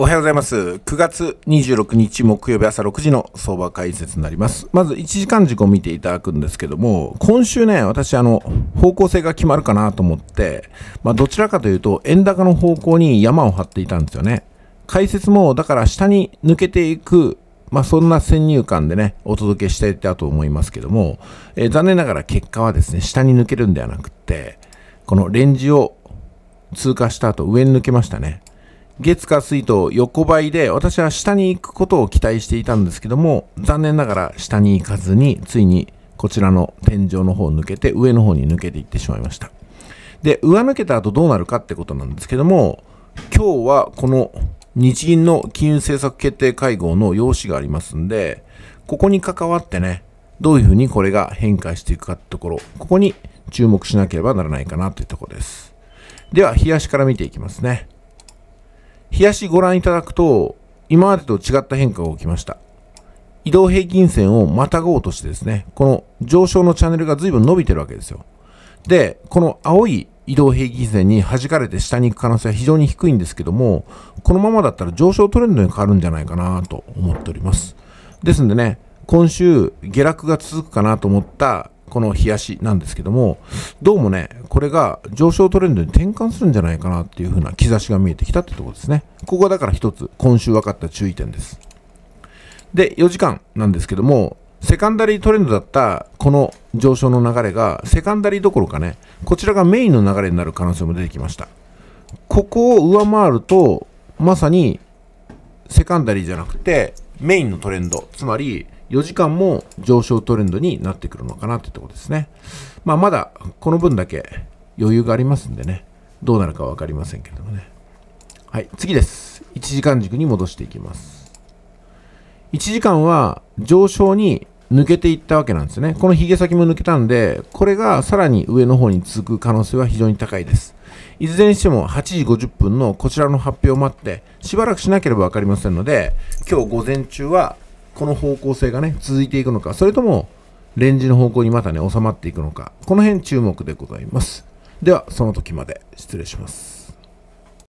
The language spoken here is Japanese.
おはようございます。9月26日木曜日朝6時の相場解説になります。まず1時間軸を見ていただくんですけども、今週ね、私あの、方向性が決まるかなと思って、まあ、どちらかというと円高の方向に山を張っていたんですよね。解説もだから下に抜けていく、まあ、そんな先入観でね、お届けしていたと思いますけども、えー、残念ながら結果はですね、下に抜けるんではなくって、このレンジを通過した後上に抜けましたね。月火水と横ばいで私は下に行くことを期待していたんですけども残念ながら下に行かずについにこちらの天井の方を抜けて上の方に抜けていってしまいましたで上抜けた後どうなるかってことなんですけども今日はこの日銀の金融政策決定会合の用紙がありますんでここに関わってねどういうふうにこれが変化していくかってところここに注目しなければならないかなというところですでは冷やしから見ていきますね冷やしご覧いただくと、今までと違った変化が起きました。移動平均線をまたごうとしてですね、この上昇のチャンネルが随分伸びてるわけですよ。で、この青い移動平均線に弾かれて下に行く可能性は非常に低いんですけども、このままだったら上昇トレンドに変わるんじゃないかなと思っております。ですんでね、今週下落が続くかなと思ったこの冷やしなんですけども、どうもね、これが上昇トレンドに転換するんじゃないかなっていう風な兆しが見えてきたってとこですね。ここだから一つ、今週分かった注意点です。で、4時間なんですけども、セカンダリートレンドだったこの上昇の流れが、セカンダリーどころかね、こちらがメインの流れになる可能性も出てきました。ここを上回ると、まさにセカンダリーじゃなくて、メインのトレンド、つまり、4時間も上昇トレンドになってくるのかなってとこですね。まあ、まだこの分だけ余裕がありますんでね、どうなるか分かりませんけれどもね。はい、次です。1時間軸に戻していきます。1時間は上昇に抜けていったわけなんですね。このヒゲ先も抜けたんで、これがさらに上の方に続く可能性は非常に高いです。いずれにしても8時50分のこちらの発表を待って、しばらくしなければ分かりませんので、今日午前中はこの方向性がね、続いていくのか、それとも、レンジの方向にまたね、収まっていくのか、この辺注目でございます。では、その時まで、失礼します。